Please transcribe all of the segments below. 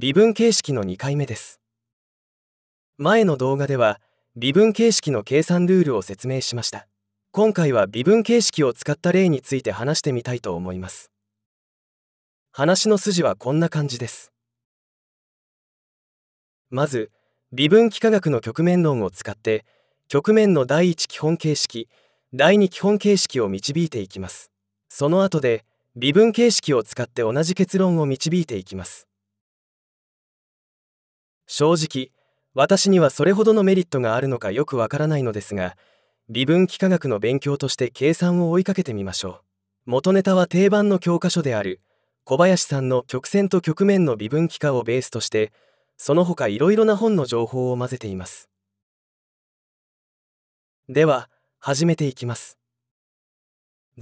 微分形式の2回目です前の動画では微分形式の計算ルールを説明しました今回は微分形式を使った例について話してみたいと思います話の筋はこんな感じですまず微分幾何学の局面論を使って局面の第1基本形式第2基本形式を導いていきますその後で微分形式を使って同じ結論を導いていきます正直私にはそれほどのメリットがあるのかよくわからないのですが微分幾何学の勉強として計算を追いかけてみましょう元ネタは定番の教科書である小林さんの曲線と局面の微分幾何をベースとしてその他いろいろな本の情報を混ぜていますでは始めていきます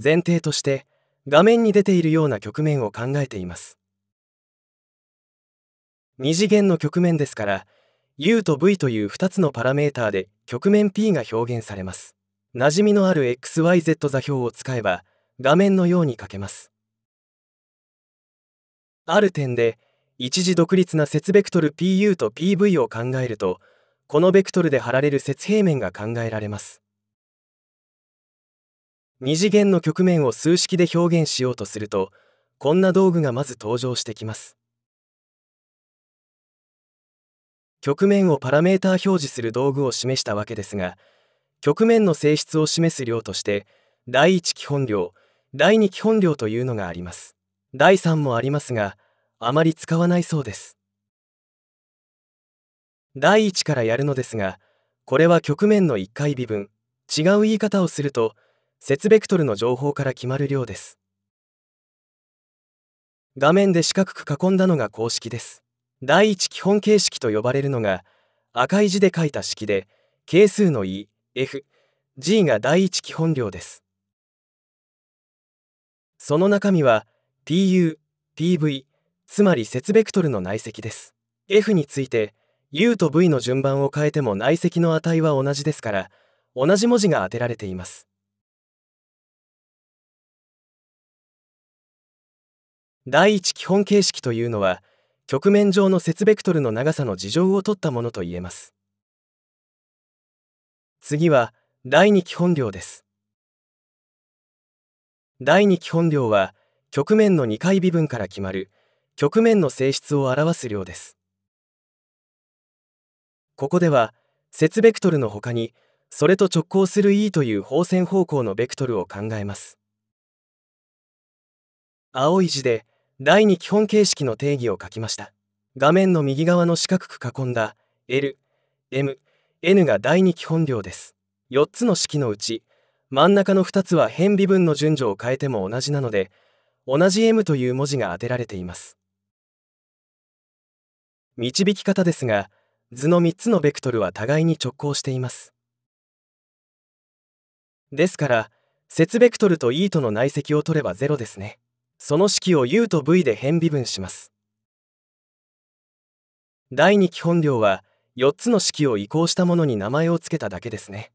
前提として画面に出ているような局面を考えています二次元の局面ですから U と V という2つのパラメーターで局面 P が表現されます馴染みのある XYZ 座標を使えば画面のように書けますある点で一時独立な節ベクトル PU と PV を考えるとこのベクトルで貼られる節平面が考えられます二次元の局面を数式で表現しようとするとこんな道具がまず登場してきます局面をパラメータ表示する道具を示したわけですが局面の性質を示す量として第1基本量第2基本量というのがあります第3もありますがあまり使わないそうです第1からやるのですがこれは局面の1回微分違う言い方をすると節ベクトルの情報から決まる量です画面で四角く囲んだのが公式です第一基本形式と呼ばれるのが赤い字で書いた式で係数の E、F、G が第一基本量です。その中身は PU、PV、つまり節ベクトルの内積です。F について U と V の順番を変えても内積の値は同じですから同じ文字が当てられています。第一基本形式というのは局面上の節ベクトルの長さの事情を取ったものと言えます次は第2基本量です第2基本量は局面の2回微分から決まる局面の性質を表す量ですここでは節ベクトルの他にそれと直交する E という放線方向のベクトルを考えます青い字で「第二基本形式の定義を書きました。画面の右側の四角く囲んだ L、M、N が第二基本量です。4つの式のうち、真ん中の2つは変微分の順序を変えても同じなので、同じ M という文字が当てられています。導き方ですが、図の3つのベクトルは互いに直行しています。ですから、節ベクトルと E との内積を取れば0ですね。その式を U と V で変微分します第2基本量は4つの式を移行したものに名前を付けただけですね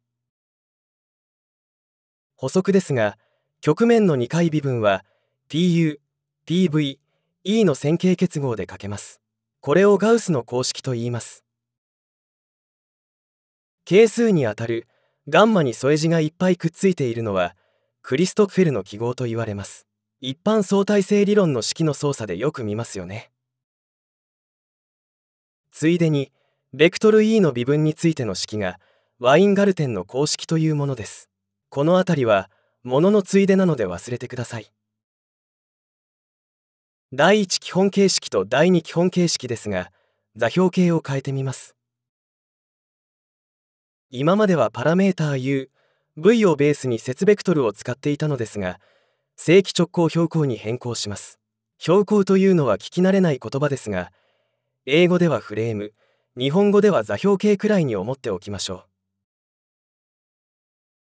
補足ですが局面の2回微分は TU、TV、E の線形結合で書けますこれをガウスの公式と言います係数にあたるガンマに添え字がいっぱいくっついているのはクリストフェルの記号と言われます一般相対性理論の式の操作でよく見ますよねついでにベクトル E の微分についての式がワインガルテンの公式というものですこの辺りはもののついでなので忘れてください第1基本形式と第2基本形式ですが座標形を変えてみます今まではパラメーター u v をベースに節ベクトルを使っていたのですが正規直行標高に変更します標高というのは聞き慣れない言葉ですが英語ではフレーム日本語では座標形くらいに思っておきましょう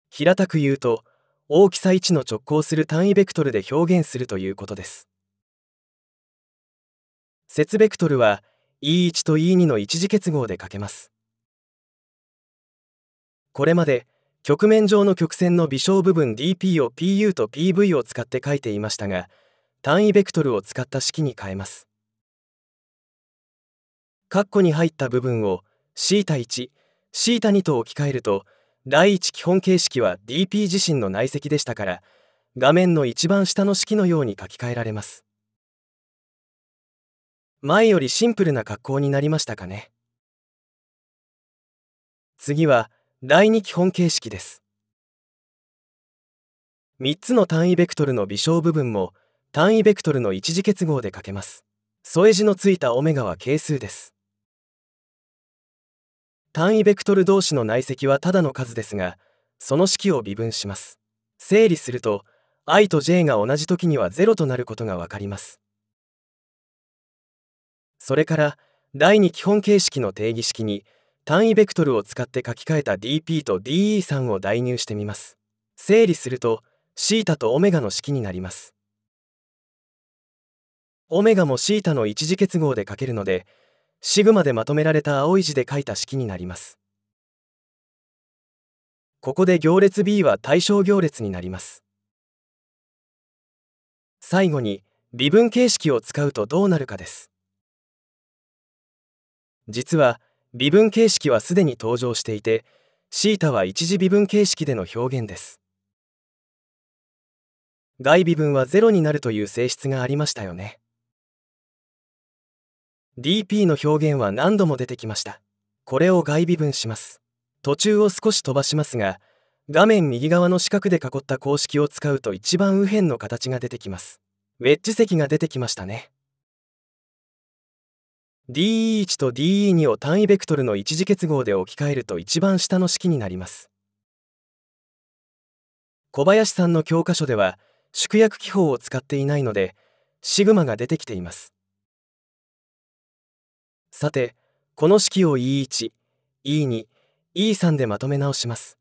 平たく言うと大きさ1の直行する単位ベクトルで表現するということです節ベクトルは E1 と E2 の一次結合で書けますこれまで曲面上の曲線の微小部分 dp を pu と pv を使って書いていましたが単位ベクトルを使った式に変えます。括弧に入った部分を θ1θ2 と置き換えると第一基本形式は dp 自身の内積でしたから画面の一番下の式のように書き換えられます。前よりシンプルな格好になりましたかね。次は第2基本形式です。3つの単位ベクトルの微小部分も単位ベクトルの一次結合で書けます。添え字のついたオメガは係数です。単位ベクトル同士の内積はただの数ですが、その式を微分します。整理すると、i と j が同じ時には0となることがわかります。それから、第2基本形式の定義式に、単位ベクトルを使って書き換えた dp と de3 を代入してみます整理すると θ と ω の式になります ω も θ の一次結合で書けるのでシグマでまとめられた青い字で書いた式になりますここで行列 B は対象行列になります最後に微分形式を使うとどうなるかです実は微分形式はすでに登場していて θ は一次微分形式での表現です外微分は0になるという性質がありましたよね dp の表現は何度も出てきましたこれを外微分します途中を少し飛ばしますが画面右側の四角で囲った公式を使うと一番右辺の形が出てきますウェッジ積が出てきましたね DE1 と DE2 を単位ベクトルの一次結合で置き換えると一番下の式になります。小林さんの教科書では縮約記法を使っていないのでシグマが出てきています。さてこの式を E1、E2、E3 でまとめ直します。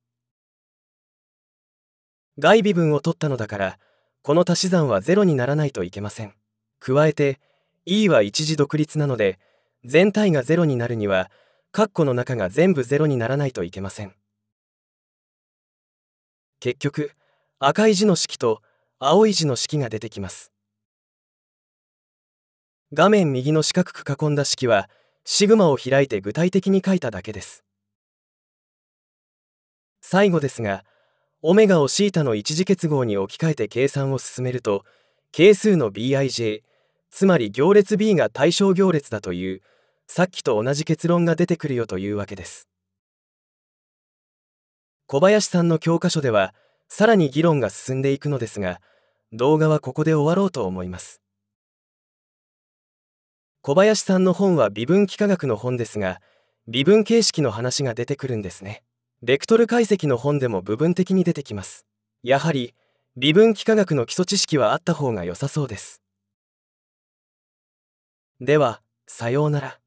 外微分を取ったのだからこの足し算は0にならないといけません。加えて E は一時独立なので全体が0になるには括弧の中が全部0にならないといけません結局赤い字の式と青い字の式が出てきます画面右の四角く囲んだ式はシグマを開いて具体的に書いただけです最後ですがオメガをシータの一次結合に置き換えて計算を進めると係数の BIJ つまり行列 B が対象行列だというさっきと同じ結論が出てくるよというわけです小林さんの教科書ではさらに議論が進んでいくのですが動画はここで終わろうと思います小林さんの本は微分幾何学の本ですが微分形式の話が出てくるんですねベクトル解析の本でも部分的に出てきますやはり微分幾何学の基礎知識はあった方が良さそうですでは、さようなら。